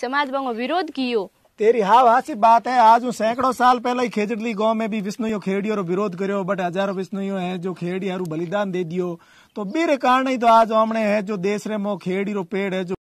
समाज बंगो विरोध कियो तेरी हाँ वासी बात है आज वो सैकड़ों साल पहले ही खेजड़ली गांव में भी विष्णु खेड़ी और विरोध करो बट हजारों विष्णु हैं जो खेड़ी हरु बलिदान दे दियो तो बीर कारण ही तो आज हमने है जो देश रे मो खेड़ी रो पेड़ है जो